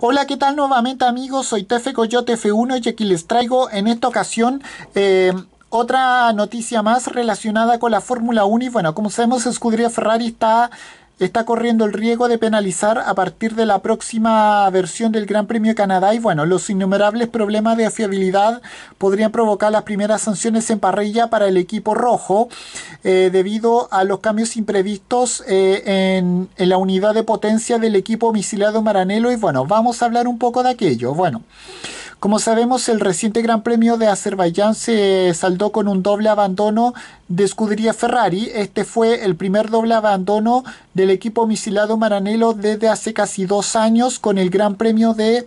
Hola, ¿qué tal nuevamente amigos? Soy Tefe Coyote F1 y aquí les traigo en esta ocasión eh, otra noticia más relacionada con la Fórmula 1 y bueno, como sabemos Escudería Ferrari está está corriendo el riesgo de penalizar a partir de la próxima versión del Gran Premio de Canadá y bueno, los innumerables problemas de fiabilidad podrían provocar las primeras sanciones en parrilla para el equipo rojo eh, debido a los cambios imprevistos eh, en, en, la unidad de potencia del equipo misilado Maranelo y bueno, vamos a hablar un poco de aquello. Bueno. Como sabemos, el reciente Gran Premio de Azerbaiyán se saldó con un doble abandono de escudería Ferrari. Este fue el primer doble abandono del equipo misilado Maranello desde hace casi dos años con el Gran Premio de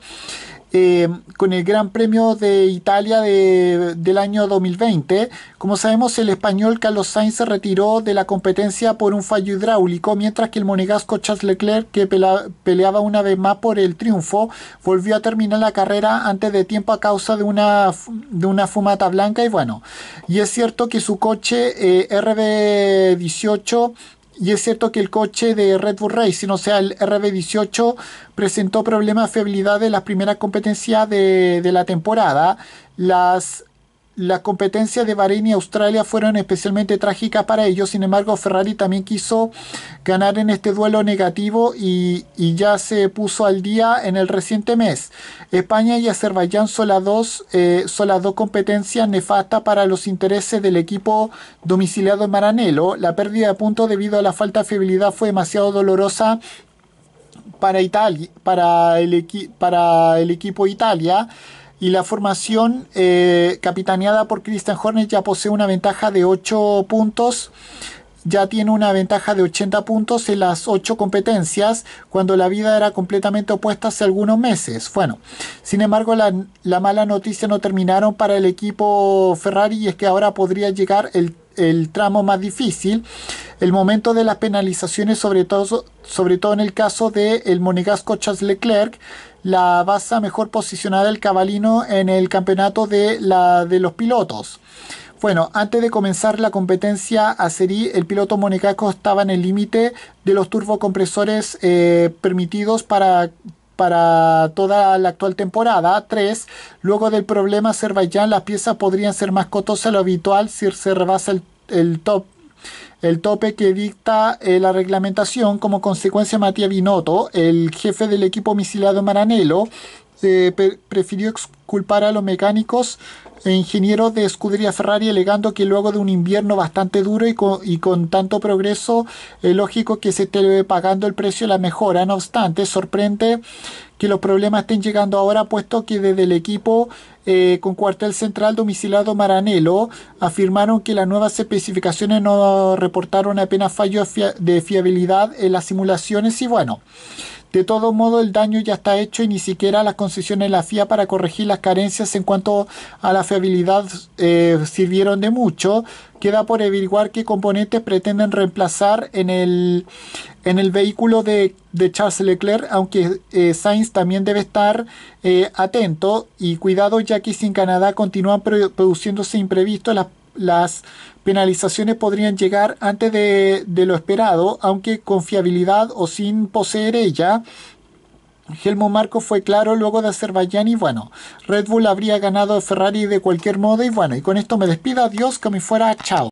eh, con el Gran Premio de Italia del año 2020. Como sabemos, el español Carlos Sainz se retiró de la competencia por un fallo hidráulico, mientras que el monegasco Charles Leclerc, que peleaba una vez más por el triunfo, volvió a terminar la carrera antes de tiempo a causa de una, de una fumata blanca. Y bueno, y es cierto que su coche eh, RB18 y es cierto que el coche de Red Bull Racing, o sea, el RB18, presentó problemas de fiabilidad en las primeras competencias de, de la temporada. Las ...las competencias de Bahrein y Australia fueron especialmente trágicas para ellos, sin embargo Ferrari también quiso ganar en este duelo negativo y, ya se puso al día en el reciente mes. España y Azerbaiyán son las dos, eh, son las dos competencias nefastas para los intereses del equipo domiciliado en Maranello. La pérdida de puntos debido a la falta de fiabilidad fue demasiado dolorosa para, Italia, para, el, para el equipo Italia y la formación eh, capitaneada por Christian Horner ya posee una ventaja de 8 puntos. Ya tiene una ventaja de 80 puntos en las 8 competencias, cuando la vida era completamente opuesta hace algunos meses. Bueno, sin embargo, la, mala noticia no terminaron para el equipo Ferrari y es que ahora podría llegar el tramo más difícil, el momento de las penalizaciones, sobre todo, sobre todo en el caso del el monegasco Charles Leclerc, la baza mejor posicionada del cabalino en el campeonato de, la, de los pilotos. Bueno, antes de comenzar la competencia a Serí, el piloto monecaco estaba en el límite de los turbocompresores eh, permitidos para para toda la actual temporada. 3. Luego del problema Azerbaiyán, las piezas podrían ser más costosas de lo habitual si se rebasa el, el top el tope que dicta eh, la reglamentación. Como consecuencia, Matías Binotto, el jefe del equipo misilado Maranello, se prefirió exculpar a los mecánicos e ingenieros de escudería Ferrari, alegando que luego de un invierno bastante duro y con, tanto progreso, es lógico que se esté pagando el precio de la mejora. No obstante, sorprende que los problemas estén llegando ahora, puesto que desde el equipo eh, con cuartel central domicilado Maranello afirmaron que las nuevas especificaciones no reportaron apenas fallos de fiabilidad en las simulaciones y bueno. De todo modo, el daño ya está hecho y ni siquiera las concesiones de la FIA para corregir las carencias en cuanto a la fiabilidad eh, sirvieron de mucho. Queda por averiguar qué componentes pretenden reemplazar en el, en el vehículo de, de Charles Leclerc, aunque eh, Sainz también debe estar eh, atento y cuidado ya que sin Canadá continúan produciéndose imprevistos las las penalizaciones podrían llegar antes de, lo esperado, aunque con fiabilidad o sin poseer ella. Helmut Marco fue claro luego de Azerbaiyán y bueno, Red Bull habría ganado a Ferrari de cualquier modo y bueno, y con esto me despido, adiós, que me fuera, chao.